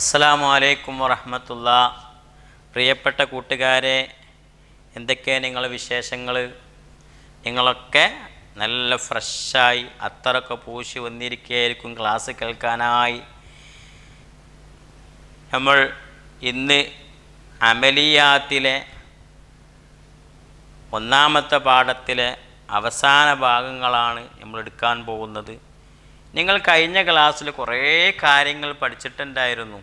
അസ്സലാമു അലൈക്കും വറഹമത്തുള്ള പ്രിയപ്പെട്ട കൂട്ടുകാരെ എന്തൊക്കെ നിങ്ങളെ വിശേഷങ്ങൾ നിങ്ങളൊക്കെ നല്ല ഫ്രഷായി അത്രയൊക്കെ പൂശി വന്നിരിക്കുകയായിരിക്കും ക്ലാസ് കേൾക്കാനായി നമ്മൾ ഇന്ന് അമലിയാത്തിലെ ഒന്നാമത്തെ പാഠത്തിലെ അവസാന ഭാഗങ്ങളാണ് നമ്മൾ എടുക്കാൻ പോകുന്നത് നിങ്ങൾ കഴിഞ്ഞ ക്ലാസ്സിൽ കുറേ കാര്യങ്ങൾ പഠിച്ചിട്ടുണ്ടായിരുന്നു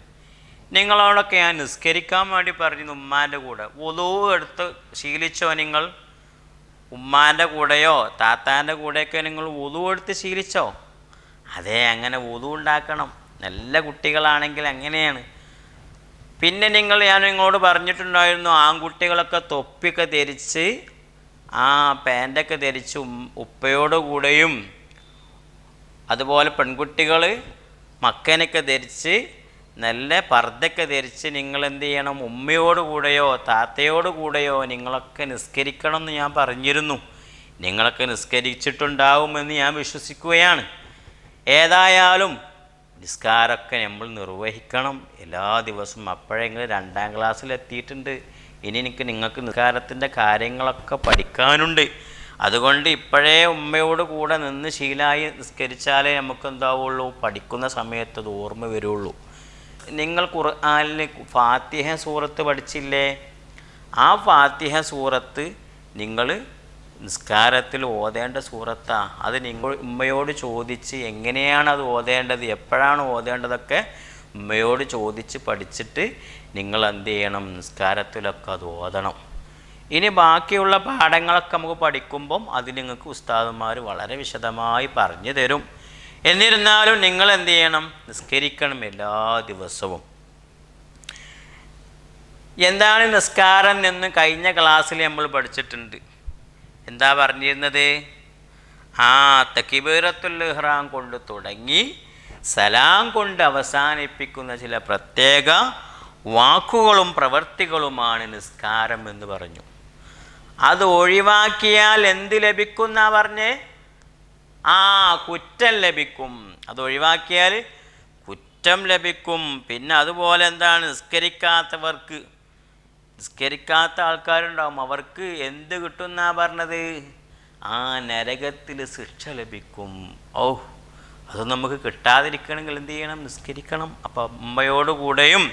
നിങ്ങളോടൊക്കെ ഞാൻ നിസ്കരിക്കാൻ വേണ്ടി പറഞ്ഞു ഉമ്മാൻ്റെ കൂടെ ഒതുവ് എടുത്ത് ശീലിച്ചോ നിങ്ങൾ ഉമ്മാൻ്റെ കൂടെയോ താത്താൻ്റെ കൂടെയൊക്കെ നിങ്ങൾ ഒതുവ് എടുത്ത് ശീലിച്ചോ അതേ അങ്ങനെ ഒതുവ് ഉണ്ടാക്കണം നല്ല കുട്ടികളാണെങ്കിൽ അങ്ങനെയാണ് പിന്നെ നിങ്ങൾ ഞാൻ നിങ്ങളോട് പറഞ്ഞിട്ടുണ്ടായിരുന്നു ആൺകുട്ടികളൊക്കെ തൊപ്പിയൊക്കെ ധരിച്ച് ആ പാൻ്റൊക്കെ ധരിച്ച് ഉപ്പയോട് കൂടെയും അതുപോലെ പെൺകുട്ടികൾ മക്കനൊക്കെ ധരിച്ച് നല്ല പർദ്ദയൊക്കെ ധരിച്ച് നിങ്ങൾ എന്ത് ചെയ്യണം ഉമ്മയോട് കൂടെയോ താത്തയോട് കൂടെയോ നിങ്ങളൊക്കെ നിസ്കരിക്കണം എന്ന് ഞാൻ പറഞ്ഞിരുന്നു നിങ്ങളൊക്കെ നിസ്കരിച്ചിട്ടുണ്ടാവുമെന്ന് ഞാൻ വിശ്വസിക്കുകയാണ് ഏതായാലും നിസ്കാരമൊക്കെ നമ്മൾ നിർവഹിക്കണം എല്ലാ ദിവസവും അപ്പോഴെങ്കിലും രണ്ടാം ക്ലാസ്സിലെത്തിയിട്ടുണ്ട് ഇനി എനിക്ക് നിങ്ങൾക്ക് നിസ്കാരത്തിൻ്റെ കാര്യങ്ങളൊക്കെ പഠിക്കാനുണ്ട് അതുകൊണ്ട് ഇപ്പോഴേ ഉമ്മയോട് കൂടെ നിന്ന് ശീലായി നിസ്കരിച്ചാലേ നമുക്ക് എന്താവുള്ളൂ പഠിക്കുന്ന സമയത്ത് അത് ഓർമ്മ വരുള്ളൂ നിങ്ങൾ ഖുർആാനിൽ ഫാത്തിഹ സൂറത്ത് പഠിച്ചില്ലേ ആ ഫാത്തിഹ സൂറത്ത് നിങ്ങൾ നിസ്കാരത്തിൽ ഓതേണ്ട സൂറത്താ അത് നിങ്ങൾ ഉമ്മയോട് ചോദിച്ച് എങ്ങനെയാണ് അത് ഓതേണ്ടത് എപ്പോഴാണ് ഓതേണ്ടതൊക്കെ ഉമ്മയോട് ചോദിച്ച് പഠിച്ചിട്ട് നിങ്ങൾ എന്ത് ചെയ്യണം നിസ്കാരത്തിലൊക്കെ അത് ഓതണം ഇനി ബാക്കിയുള്ള പാഠങ്ങളൊക്കെ നമുക്ക് പഠിക്കുമ്പം അത് നിങ്ങൾക്ക് ഉസ്താദന്മാർ വളരെ വിശദമായി പറഞ്ഞു തരും എന്നിരുന്നാലും നിങ്ങൾ എന്ത് ചെയ്യണം നിസ്കരിക്കണം എല്ലാ ദിവസവും എന്താണ് നിസ്കാരം എന്ന് കഴിഞ്ഞ ക്ലാസ്സിൽ നമ്മൾ പഠിച്ചിട്ടുണ്ട് എന്താ പറഞ്ഞിരുന്നത് ആ തക്കിബീറത്തുൽ ഇഹ്റാം കൊണ്ട് തുടങ്ങി സലാം കൊണ്ട് അവസാനിപ്പിക്കുന്ന ചില പ്രത്യേക വാക്കുകളും പ്രവൃത്തികളുമാണ് നിസ്കാരം എന്ന് പറഞ്ഞു അത് ഒഴിവാക്കിയാൽ എന്ത് ലഭിക്കുന്ന പറഞ്ഞ് ആ കുറ്റം ലഭിക്കും അത് ഒഴിവാക്കിയാൽ കുറ്റം ലഭിക്കും പിന്നെ അതുപോലെ എന്താണ് നിസ്കരിക്കാത്തവർക്ക് നിസ്കരിക്കാത്ത ആൾക്കാരുണ്ടാവും അവർക്ക് എന്ത് കിട്ടുന്ന പറഞ്ഞത് ആ നരകത്തിൽ ശിക്ഷ ലഭിക്കും ഓ അത് നമുക്ക് കിട്ടാതിരിക്കണമെങ്കിൽ എന്ത് ചെയ്യണം നിസ്കരിക്കണം അപ്പം അമ്മയോടുകൂടെയും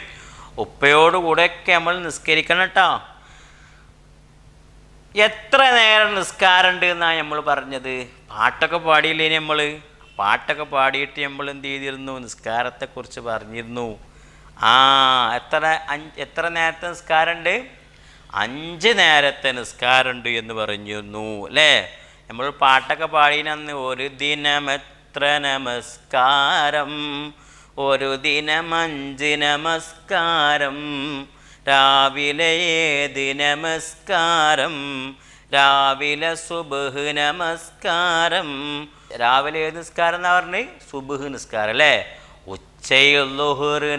ഉപ്പയോടുകൂടെയൊക്കെ നമ്മൾ നിസ്കരിക്കണം കേട്ടോ എത്ര നേരം നിസ്കാരമുണ്ട് എന്നാണ് നമ്മൾ പറഞ്ഞത് പാട്ടൊക്കെ പാടിയില്ലേ നമ്മൾ പാട്ടൊക്കെ പാടിയിട്ട് നമ്മൾ എന്ത് ചെയ്തിരുന്നു നിസ്കാരത്തെക്കുറിച്ച് പറഞ്ഞിരുന്നു ആ എത്ര അഞ്ച് എത്ര നേരത്തെ നിസ്കാരമുണ്ട് അഞ്ച് നേരത്തെ നിസ്കാരമുണ്ട് എന്ന് പറഞ്ഞിരുന്നു അല്ലേ നമ്മൾ പാട്ടൊക്കെ പാടിയിനന്ന് ഒരു എത്ര നമസ്കാരം ഒരു ദിനമഞ്ച് നമസ്കാരം രാവിലെ ഏത് നമസ്കാരം രാവിലെ സുബഹ് നമസ്കാരം രാവിലെ ഏത് നിസ്കാരം എന്നാ പറഞ്ഞ് സുബഹ് നിസ്കാരം അല്ലേ ഉച്ചയിൽ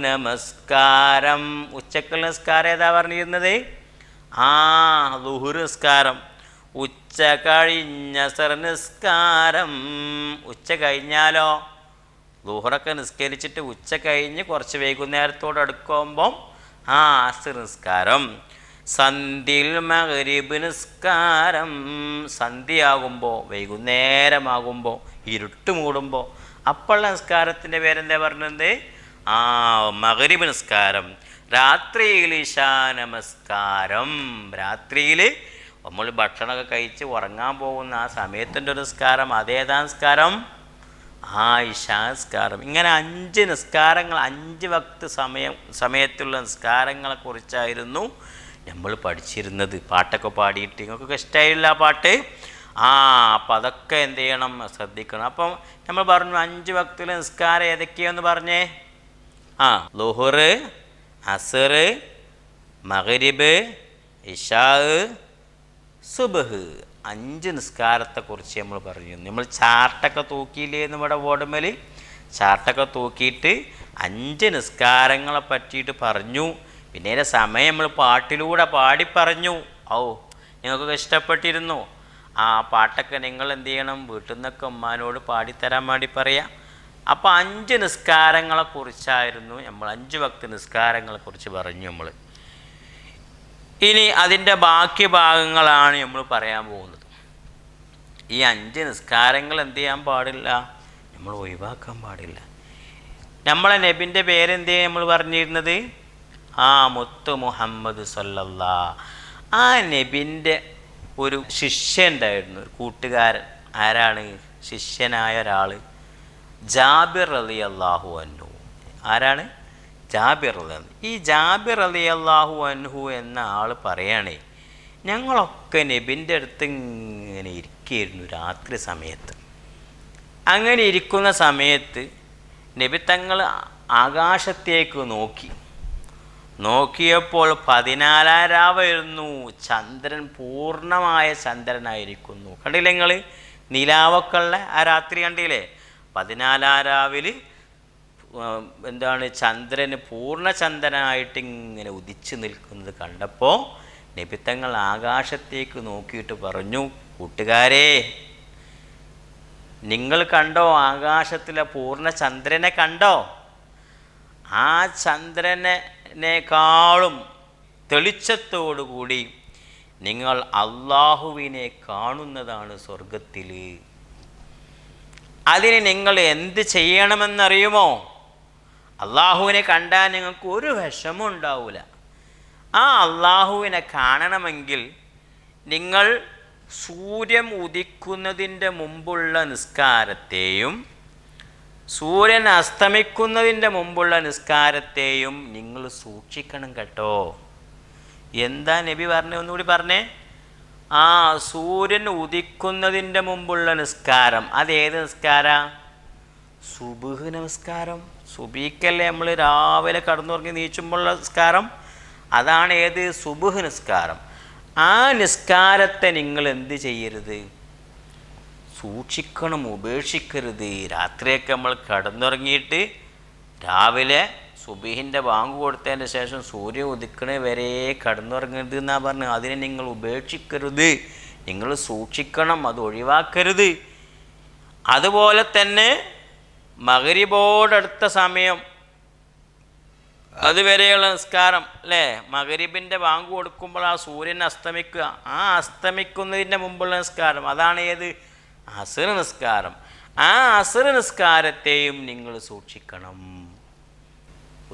നമസ്കാരം ഉച്ചക്കൽ നിസ്കാരം ഏതാ പറഞ്ഞിരുന്നത് ആ ലുഹുർ നിസ്കാരം ഉച്ച കഴിഞ്ഞ സർ നിസ്കാരം ഉച്ച കഴിഞ്ഞാലോ ലുഹുറൊക്കെ നിസ്കരിച്ചിട്ട് ഉച്ച കഴിഞ്ഞ് കുറച്ച് വൈകുന്നേരത്തോട് അടുക്കുമ്പം ആ ആസ്ർ നിസ്കാരം സന്ധിയിൽ മകരീബ് നിസ്കാരം സന്ധ്യയാകുമ്പോൾ വൈകുന്നേരമാകുമ്പോൾ ഇരുട്ട് മൂടുമ്പോൾ അപ്പോഴുള്ള നിസ്കാരത്തിൻ്റെ പേരെന്താ പറഞ്ഞത് ആ മകരീബ് നിസ്കാരം രാത്രിയിൽ ഇഷാ നമസ്കാരം രാത്രിയിൽ നമ്മൾ ഭക്ഷണമൊക്കെ കഴിച്ച് ഉറങ്ങാൻ പോകുന്ന ആ സമയത്തിൻ്റെ ഒരു നിസ്കാരം അതേതാ നിസ്കാരം ആയിഷ നിസ്കാരം ഇങ്ങനെ അഞ്ച് നിസ്കാരങ്ങൾ അഞ്ച് വക്ത് സമയം സമയത്തുള്ള നിസ്കാരങ്ങളെ കുറിച്ചായിരുന്നു നമ്മൾ പഠിച്ചിരുന്നത് പാട്ടൊക്കെ പാടിയിട്ട് നിങ്ങൾക്കൊക്കെ ഇഷ്ടമായില്ല ആ പാട്ട് ആ അപ്പം അതൊക്കെ എന്ത് ചെയ്യണം ശ്രദ്ധിക്കണം അപ്പം നമ്മൾ പറഞ്ഞു അഞ്ച് വക്തിലെ നിസ്കാരം ഏതൊക്കെയാന്ന് പറഞ്ഞേ ആ ലുഹുർ അസർ മഹരിബ് ഇഷാ സുബഹ് അഞ്ച് നിസ്കാരത്തെക്കുറിച്ച് നമ്മൾ പറഞ്ഞു നമ്മൾ ചാർട്ടൊക്കെ തൂക്കിയില്ലേ എന്ന് ഇവിടെ ഓടുമ്പോൾ ചാർട്ടൊക്കെ തൂക്കിയിട്ട് അഞ്ച് നിസ്കാരങ്ങളെ പറ്റിയിട്ട് പറഞ്ഞു പിന്നെ അതിൻ്റെ സമയം നമ്മൾ പാട്ടിലൂടെ പാടി പറഞ്ഞു ഓ നിങ്ങൾക്കൊക്കെ ഇഷ്ടപ്പെട്ടിരുന്നു ആ പാട്ടൊക്കെ നിങ്ങൾ എന്ത് ചെയ്യണം വീട്ടിൽ നിന്നൊക്കെ ഉമ്മാനോട് പാടിത്തരാൻ വേണ്ടി പറയാം അപ്പോൾ അഞ്ച് നിസ്കാരങ്ങളെക്കുറിച്ചായിരുന്നു നമ്മൾ അഞ്ച് ഭക്തി നിസ്കാരങ്ങളെക്കുറിച്ച് പറഞ്ഞു നമ്മൾ ഇനി അതിൻ്റെ ബാക്കി ഭാഗങ്ങളാണ് നമ്മൾ പറയാൻ പോകുന്നത് ഈ അഞ്ച് നിസ്കാരങ്ങൾ എന്ത് ചെയ്യാൻ പാടില്ല നമ്മൾ ഒഴിവാക്കാൻ പാടില്ല നമ്മളെ നബിൻ്റെ പേരെന്തേ നമ്മൾ പറഞ്ഞിരുന്നത് ആ മുത്ത് മുഹമ്മദ് സല്ലല്ല ആ നബിൻ്റെ ഒരു ശിഷ്യൻ ഉണ്ടായിരുന്നു ഒരു കൂട്ടുകാരൻ ആരാണ് ശിഷ്യനായ ഒരാൾ ജാബിർ അലി അള്ളാഹു അന്നു ആരാണ് ജാബിർ ഈ ജാബിർ അലി അള്ളാഹു അൻഹു എന്ന ആൾ പറയണേ ഞങ്ങളൊക്കെ നബിൻ്റെ അടുത്ത് ഇങ്ങനെ ഇരിക്കുകയായിരുന്നു രാത്രി സമയത്ത് അങ്ങനെ ഇരിക്കുന്ന സമയത്ത് നബി തങ്ങൾ ആകാശത്തേക്ക് നോക്കി നോക്കിയപ്പോൾ പതിനാലാരാവായിരുന്നു ചന്ദ്രൻ പൂർണ്ണമായ ചന്ദ്രനായിരിക്കുന്നു കണ്ടില്ലേ നിങ്ങൾ ഉള്ള ആ രാത്രി കണ്ടില്ലേ പതിനാലാരാവിൽ എന്താണ് ചന്ദ്രന് ചന്ദ്രനായിട്ട് ഇങ്ങനെ ഉദിച്ചു നിൽക്കുന്നത് കണ്ടപ്പോൾ നിബിത്തങ്ങൾ ആകാശത്തേക്ക് നോക്കിയിട്ട് പറഞ്ഞു കൂട്ടുകാരെ നിങ്ങൾ കണ്ടോ ആകാശത്തിലെ പൂർണ്ണ ചന്ദ്രനെ കണ്ടോ ആ ചന്ദ്രനെക്കാളും തെളിച്ചത്തോടുകൂടി നിങ്ങൾ അള്ളാഹുവിനെ കാണുന്നതാണ് സ്വർഗത്തിൽ അതിന് നിങ്ങൾ എന്ത് ചെയ്യണമെന്നറിയുമോ അള്ളാഹുവിനെ കണ്ടാൽ നിങ്ങൾക്ക് ഒരു വിഷമം ഉണ്ടാവില്ല ആ അള്ളാഹുവിനെ കാണണമെങ്കിൽ നിങ്ങൾ സൂര്യൻ ഉദിക്കുന്നതിൻ്റെ മുമ്പുള്ള നിസ്കാരത്തെയും സൂര്യൻ അസ്തമിക്കുന്നതിൻ്റെ മുമ്പുള്ള നിസ്കാരത്തെയും നിങ്ങൾ സൂക്ഷിക്കണം കേട്ടോ എന്താ നബി പറഞ്ഞ ഒന്നുകൂടി പറഞ്ഞേ ആ സൂര്യൻ ഉദിക്കുന്നതിൻ്റെ മുമ്പുള്ള നിസ്കാരം അതേത് നിസ്കാര സുബുഹ് നമസ്കാരം സുബീക്കല്ലേ നമ്മൾ രാവിലെ കടന്നുറങ്ങി നീച്ചുമ്പോഴുള്ള നിസ്കാരം അതാണ് ഏത് സുബുഹ് നിസ്കാരം ആ നിസ്കാരത്തെ നിങ്ങൾ എന്ത് ചെയ്യരുത് സൂക്ഷിക്കണം ഉപേക്ഷിക്കരുത് രാത്രിയൊക്കെ നമ്മൾ കടന്നുറങ്ങിയിട്ട് രാവിലെ സുബിഹിൻ്റെ വാങ്ങു കൊടുത്തതിൻ്റെ ശേഷം സൂര്യൻ ഉദിക്കണ വരെ കടന്നുറങ്ങരുത് എന്നാ പറഞ്ഞു അതിനെ നിങ്ങൾ ഉപേക്ഷിക്കരുത് നിങ്ങൾ സൂക്ഷിക്കണം അത് ഒഴിവാക്കരുത് അതുപോലെ തന്നെ മകരിബോടടുത്ത സമയം അതുവരെയുള്ള നിസ്കാരം അല്ലേ മകരിബിൻ്റെ വാങ്ക് കൊടുക്കുമ്പോൾ ആ സൂര്യൻ അസ്തമിക്കുക ആ അസ്തമിക്കുന്നതിൻ്റെ മുമ്പുള്ള നിസ്കാരം അതാണ് ഏത് അസുർ നിസ്കാരം ആ അസുർ നിസ്കാരത്തെയും നിങ്ങൾ സൂക്ഷിക്കണം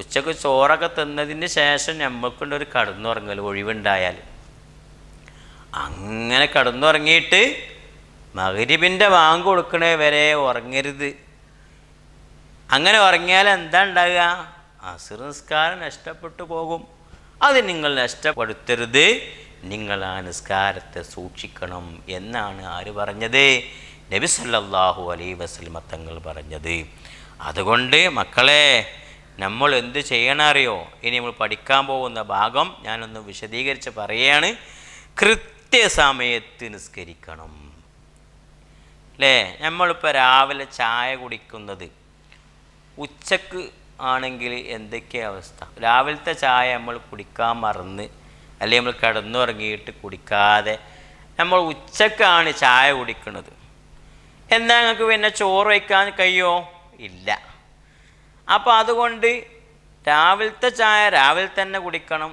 ഉച്ചക്ക് ചോറൊക്കെ തിന്നതിന് ശേഷം നമ്മൾക്കുണ്ട് ഒരു കടന്നുറങ്ങൽ ഒഴിവുണ്ടായാൽ അങ്ങനെ കടന്നുറങ്ങിയിട്ട് മകരിബിൻ്റെ ബാങ്ക് കൊടുക്കണേ വരെ ഉറങ്ങരുത് അങ്ങനെ ഉറങ്ങിയാൽ എന്താ ഉണ്ടാകുക അസുർ നിസ്കാരം നഷ്ടപ്പെട്ടു പോകും അത് നിങ്ങൾ നഷ്ടപ്പെടുത്തരുത് നിങ്ങൾ ആ നിസ്കാരത്തെ സൂക്ഷിക്കണം എന്നാണ് ആര് പറഞ്ഞത് നബി സല്ലാഹു അലൈ വസ്ലമ തങ്ങൾ പറഞ്ഞത് അതുകൊണ്ട് മക്കളെ നമ്മൾ എന്ത് ചെയ്യണറിയോ ഇനി നമ്മൾ പഠിക്കാൻ പോകുന്ന ഭാഗം ഞാനൊന്ന് വിശദീകരിച്ച് പറയുകയാണ് കൃത്യസമയത്ത് നിസ്കരിക്കണം അല്ലേ നമ്മളിപ്പോൾ രാവിലെ ചായ കുടിക്കുന്നത് ഉച്ചക്ക് ആണെങ്കിൽ എന്തൊക്കെ അവസ്ഥ രാവിലത്തെ ചായ നമ്മൾ കുടിക്കാൻ മറന്ന് അല്ലെങ്കിൽ നമ്മൾ കിടന്നുറങ്ങിയിട്ട് കുടിക്കാതെ നമ്മൾ ഉച്ചക്കാണ് ചായ കുടിക്കുന്നത് എന്താ നിങ്ങൾക്ക് പിന്നെ ചോറ് വയ്ക്കാൻ കഴിയോ ഇല്ല അപ്പോൾ അതുകൊണ്ട് രാവിലത്തെ ചായ രാവിലെ തന്നെ കുടിക്കണം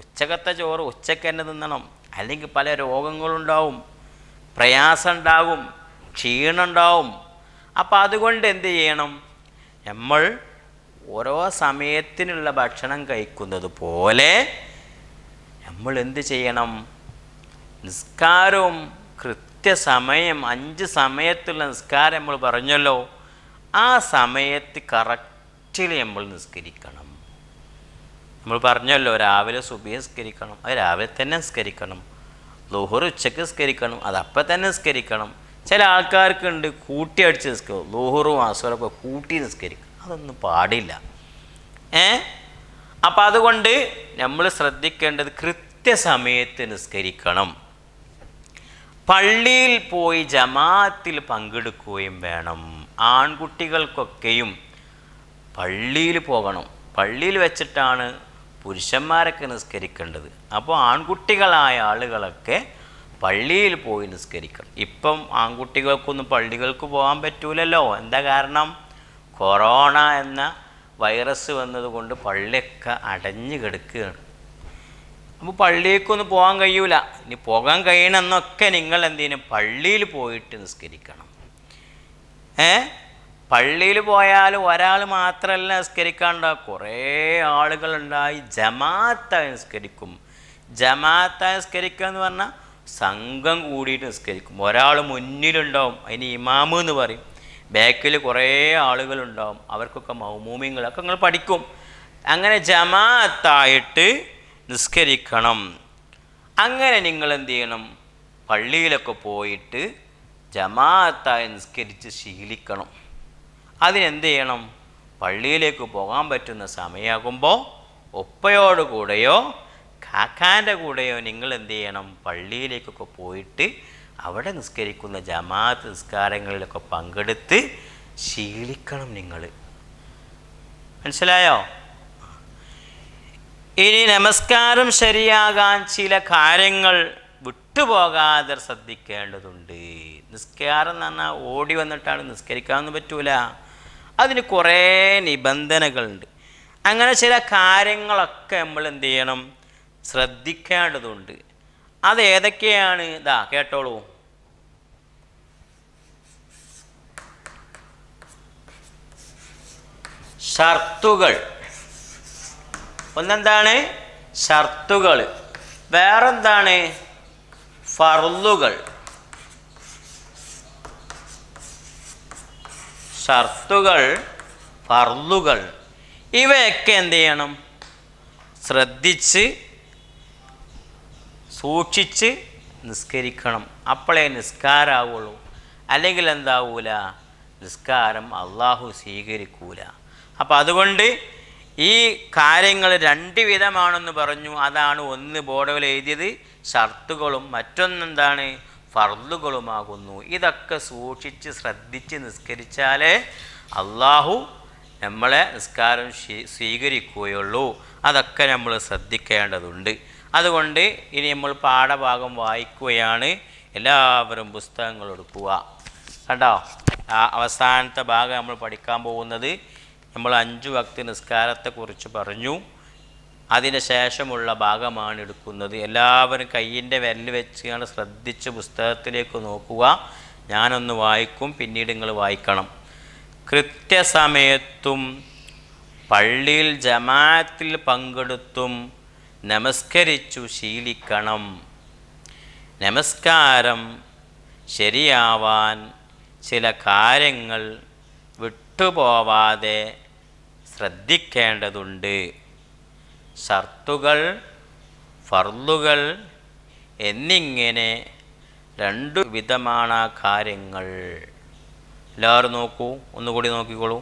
ഉച്ചക്കത്തെ ചോറ് ഉച്ചക്ക് തന്നെ തിന്നണം അല്ലെങ്കിൽ പല രോഗങ്ങളുണ്ടാവും പ്രയാസം ഉണ്ടാകും ക്ഷീണമുണ്ടാവും അപ്പോൾ അതുകൊണ്ട് എന്ത് ചെയ്യണം നമ്മൾ ഓരോ സമയത്തിനുള്ള ഭക്ഷണം കഴിക്കുന്നത് പോലെ നമ്മൾ എന്ത് ചെയ്യണം നിസ്കാരവും കൃത്യസമയം അഞ്ച് സമയത്തുള്ള നിസ്കാരം നമ്മൾ പറഞ്ഞല്ലോ ആ സമയത്ത് കറക്റ്റിൽ നമ്മൾ നിസ്കരിക്കണം നമ്മൾ പറഞ്ഞല്ലോ രാവിലെ സുബി നിസ്കരിക്കണം അത് രാവിലെ തന്നെ നിസ്കരിക്കണം ദുഹർ ഉച്ചയ്ക്ക് നിസ്കരിക്കണം അതപ്പം തന്നെ നിസ്കരിക്കണം ചില കൂട്ടി അടിച്ച് നിസ്കരിക്കും ലോഹറും അസുറൊക്കെ കൂട്ടി നിസ്കരിക്കും അതൊന്നും പാടില്ല ഏ അപ്പം അതുകൊണ്ട് നമ്മൾ ശ്രദ്ധിക്കേണ്ടത് കൃത്യസമയത്ത് നിസ്കരിക്കണം പള്ളിയിൽ പോയി ജമാഅത്തിൽ പങ്കെടുക്കുകയും വേണം ആൺകുട്ടികൾക്കൊക്കെയും പള്ളിയിൽ പോകണം പള്ളിയിൽ വെച്ചിട്ടാണ് പുരുഷന്മാരൊക്കെ നിസ്കരിക്കേണ്ടത് അപ്പോൾ ആൺകുട്ടികളായ ആളുകളൊക്കെ പള്ളിയിൽ പോയി നിസ്കരിക്കണം ഇപ്പം ആൺകുട്ടികൾക്കൊന്നും പള്ളികൾക്ക് പോകാൻ പറ്റൂലല്ലോ എന്താ കാരണം കൊറോണ എന്ന വൈറസ് വന്നതുകൊണ്ട് പള്ളിയൊക്കെ അടഞ്ഞു കിടക്കുകയാണ് അപ്പോൾ പള്ളിക്കൊന്നും പോകാൻ കഴിയൂല ഇനി പോകാൻ കഴിയണമെന്നൊക്കെ നിങ്ങൾ എന്തിനും പള്ളിയിൽ പോയിട്ട് നിസ്കരിക്കണം ഏ പള്ളിയിൽ പോയാൽ ഒരാൾ മാത്രമല്ല നിസ്കരിക്കാണ്ട കുറേ ആളുകളുണ്ടായി ജമാത്ത നിസ്കരിക്കും ജമാത്ത നിസ്കരിക്കുക എന്ന് പറഞ്ഞാൽ സംഘം കൂടിയിട്ട് നിസ്കരിക്കും ഒരാൾ മുന്നിലുണ്ടാവും അതിന് ഇമാമ് എന്ന് പറയും ബാക്കിൽ കുറേ ആളുകളുണ്ടാവും അവർക്കൊക്കെ മൗമൂമിങ്ങളൊക്കെ നിങ്ങൾ പഠിക്കും അങ്ങനെ ജമാഅത്തായിട്ട് നിസ്കരിക്കണം അങ്ങനെ നിങ്ങൾ എന്ത് ചെയ്യണം പള്ളിയിലൊക്കെ പോയിട്ട് ജമാഅത്തായി നിസ്കരിച്ച് ശീലിക്കണം അതിനെന്ത് ചെയ്യണം പള്ളിയിലേക്ക് പോകാൻ പറ്റുന്ന സമയമാകുമ്പോൾ ഒപ്പയോടുകൂടെയോ കാക്കാൻ്റെ കൂടെയോ നിങ്ങൾ എന്ത് ചെയ്യണം പള്ളിയിലേക്കൊക്കെ പോയിട്ട് അവിടെ നിസ്കരിക്കുന്ന ജമാഅത്ത് നിസ്കാരങ്ങളിലൊക്കെ പങ്കെടുത്ത് ശീലിക്കണം നിങ്ങൾ മനസ്സിലായോ ഇനി നമസ്കാരം ശരിയാകാൻ ചില കാര്യങ്ങൾ വിട്ടുപോകാതെ ശ്രദ്ധിക്കേണ്ടതുണ്ട് നിസ്കാരം എന്ന് പറഞ്ഞാൽ ഓടി വന്നിട്ടാണ് നിസ്കരിക്കാമെന്ന് പറ്റൂല അതിന് കുറേ നിബന്ധനകളുണ്ട് അങ്ങനെ ചില കാര്യങ്ങളൊക്കെ നമ്മൾ എന്ത് ചെയ്യണം ശ്രദ്ധിക്കേണ്ടതുണ്ട് അതേതൊക്കെയാണ് ഇതാ കേട്ടോളൂ ഷർത്തുകൾ ഒന്നെന്താണ് ഷർത്തുകൾ വേറെന്താണ് ഫർലുകൾ ഷർത്തുകൾ ഫർലുകൾ ഇവയൊക്കെ എന്ത് ചെയ്യണം ശ്രദ്ധിച്ച് സൂക്ഷിച്ച് നിസ്കരിക്കണം അപ്പോളേ നിസ്കാരാവുള്ളൂ അല്ലെങ്കിൽ എന്താവൂല നിസ്കാരം അള്ളാഹു സ്വീകരിക്കൂല അപ്പോൾ അതുകൊണ്ട് ഈ കാര്യങ്ങൾ രണ്ട് വിധമാണെന്ന് പറഞ്ഞു അതാണ് ഒന്ന് ബോർഡുകൾ എഴുതിയത് ഷർത്തുകളും മറ്റൊന്നെന്താണ് ഫർദുകളുമാകുന്നു ഇതൊക്കെ സൂക്ഷിച്ച് ശ്രദ്ധിച്ച് നിസ്കരിച്ചാലേ അള്ളാഹു നമ്മളെ നിസ്കാരം സ്വീകരിക്കുകയുള്ളൂ അതൊക്കെ നമ്മൾ ശ്രദ്ധിക്കേണ്ടതുണ്ട് അതുകൊണ്ട് ഇനി നമ്മൾ പാഠഭാഗം വായിക്കുകയാണ് എല്ലാവരും പുസ്തകങ്ങൾ എടുക്കുക കണ്ടോ ആ അവസാനത്തെ ഭാഗം നമ്മൾ പഠിക്കാൻ പോകുന്നത് നമ്മൾ അഞ്ചു ഭക്തി നിസ്കാരത്തെക്കുറിച്ച് പറഞ്ഞു അതിന് ശേഷമുള്ള ഭാഗമാണ് എടുക്കുന്നത് എല്ലാവരും കയ്യിൻ്റെ വിരൽ വെച്ചാണ് ശ്രദ്ധിച്ച് പുസ്തകത്തിലേക്ക് നോക്കുക ഞാനൊന്ന് വായിക്കും പിന്നീട് നിങ്ങൾ വായിക്കണം കൃത്യസമയത്തും പള്ളിയിൽ ജമാഅത്തിൽ പങ്കെടുത്തും നമസ്കരിച്ചു ശീലിക്കണം നമസ്കാരം ശരിയാവാൻ ചില കാര്യങ്ങൾ വിട്ടുപോവാതെ ശ്രദ്ധിക്കേണ്ടതുണ്ട് ഷർത്തുകൾ ഫർലുകൾ എന്നിങ്ങനെ രണ്ടു വിധമാണ് ആ കാര്യങ്ങൾ എല്ലാവരും നോക്കൂ ഒന്നുകൂടി നോക്കിക്കോളൂ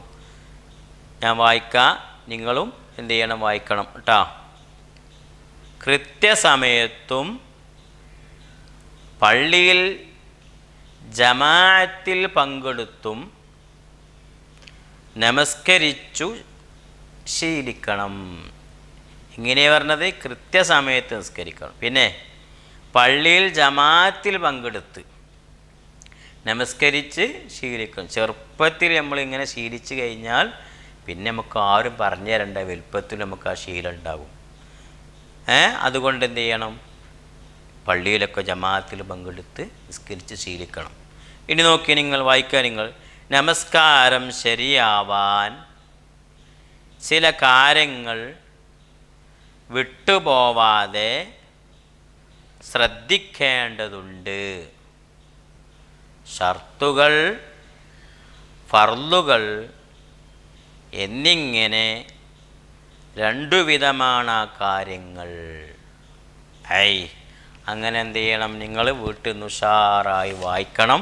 ഞാൻ വായിക്കാം നിങ്ങളും എന്ത് ചെയ്യണം വായിക്കണം കേട്ടോ കൃത്യസമയത്തും പള്ളിയിൽ ജമാഅത്തിൽ പങ്കെടുത്തും നമസ്കരിച്ചു ശീലിക്കണം ഇങ്ങനെ പറഞ്ഞത് കൃത്യസമയത്ത് നമസ്കരിക്കണം പിന്നെ പള്ളിയിൽ ജമാഅത്തിൽ പങ്കെടുത്ത് നമസ്കരിച്ച് ശീലിക്കണം ചെറുപ്പത്തിൽ നമ്മളിങ്ങനെ ശീലിച്ചു കഴിഞ്ഞാൽ പിന്നെ നമുക്ക് ആരും പറഞ്ഞു തരേണ്ട വലുപ്പത്തിൽ നമുക്ക് ആ ശീലം ഉണ്ടാകും അതുകൊണ്ട് എന്ത് ചെയ്യണം പള്ളിയിലൊക്കെ ജമാഅത്തിൽ പങ്കെടുത്ത് നിസ്കരിച്ച് ശീലിക്കണം ഇനി നോക്കി നിങ്ങൾ വായിക്കാൻ നിങ്ങൾ നമസ്കാരം ശരിയാവാൻ ചില കാര്യങ്ങൾ വിട്ടുപോവാതെ ശ്രദ്ധിക്കേണ്ടതുണ്ട് ഷർത്തുകൾ ഫർലുകൾ എന്നിങ്ങനെ രണ്ടു വിധമാണ് ആ കാര്യങ്ങൾ ഐ അങ്ങനെ എന്ത് ചെയ്യണം നിങ്ങൾ വീട്ടിൽ നിന്ന് ഉഷാറായി വായിക്കണം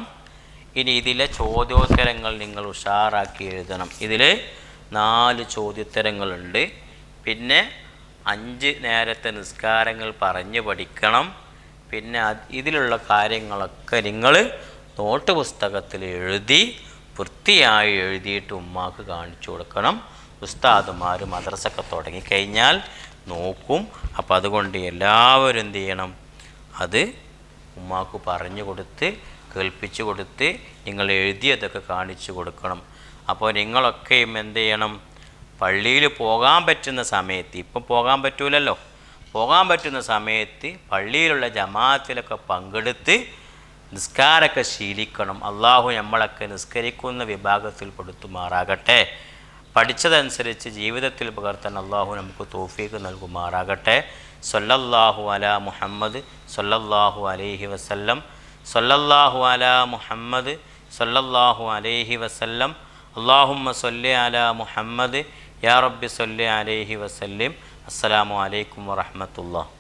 ഇനി ഇതിലെ ചോദ്യോത്തരങ്ങൾ നിങ്ങൾ ഉഷാറാക്കി എഴുതണം ഇതിൽ നാല് ചോദ്യോത്തരങ്ങളുണ്ട് പിന്നെ അഞ്ച് നേരത്തെ നിസ്കാരങ്ങൾ പറഞ്ഞു പഠിക്കണം പിന്നെ ഇതിലുള്ള കാര്യങ്ങളൊക്കെ നിങ്ങൾ നോട്ട് പുസ്തകത്തിൽ എഴുതി വൃത്തിയായി എഴുതിയിട്ട് ഉമ്മാക്ക് കാണിച്ചു കൊടുക്കണം ഉസ്താദുമാർ മദ്രസൊക്കെ തുടങ്ങിക്കഴിഞ്ഞാൽ നോക്കും അപ്പം അതുകൊണ്ട് എല്ലാവരും എന്ത് ചെയ്യണം അത് ഉമ്മാക്ക് പറഞ്ഞു കൊടുത്ത് കേൾപ്പിച്ചു കൊടുത്ത് നിങ്ങൾ എഴുതിയതൊക്കെ കാണിച്ചു കൊടുക്കണം അപ്പോൾ നിങ്ങളൊക്കെയും എന്ത് ചെയ്യണം പള്ളിയിൽ പോകാൻ പറ്റുന്ന സമയത്ത് ഇപ്പം പോകാൻ പറ്റൂലല്ലോ പോകാൻ പറ്റുന്ന സമയത്ത് പള്ളിയിലുള്ള ജമാഅത്തിലൊക്കെ പങ്കെടുത്ത് നിസ്കാരമൊക്കെ ശീലിക്കണം അള്ളാഹു നമ്മളൊക്കെ നിസ്കരിക്കുന്ന വിഭാഗത്തിൽ മാറാകട്ടെ പഠിച്ചതനുസരിച്ച് ജീവിതത്തിൽ പകർത്താൻ അള്ളാഹു നമുക്ക് തോഫീക്ക് നൽകുമാറാകട്ടെ സൊല്ലല്ലാഹു അല മുഹമ്മദ് സൊല്ലല്ലാഹു അലൈഹി വസല്ലം സൊല്ലല്ലാഹു അല മുഹമ്മദ് സൊല്ലല്ലാഹു അലൈഹി വസല്ലം അള്ളാഹുമ്മ സൊല്ലെ അല മുഹമ്മദ് യാ റബ്ബി സൊല്ലെ അലൈഹി വസല്ലിം അസ്സലാമു അലൈക്കും വറഹമത്തുള്ള